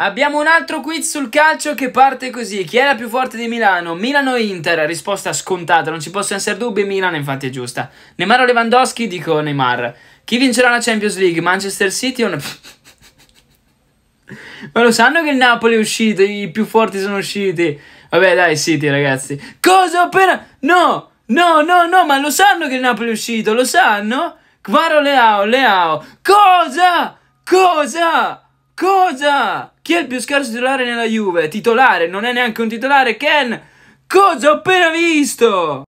Abbiamo un altro quiz sul calcio che parte così. Chi è la più forte di Milano? Milano Inter, risposta scontata, non ci possono essere dubbi, Milano infatti è giusta. Neymar o Lewandowski? Dico Neymar. Chi vincerà la Champions League? Manchester City o... Ma lo sanno che il Napoli è uscito, i più forti sono usciti. Vabbè dai City ragazzi. Cosa ho appena... No, no, no, no, ma lo sanno che il Napoli è uscito, lo sanno? Quaro Leao, Leao. Cosa? Cosa? Cosa? Chi è il più scarso titolare nella Juve? Titolare, non è neanche un titolare, Ken! Cosa ho appena visto?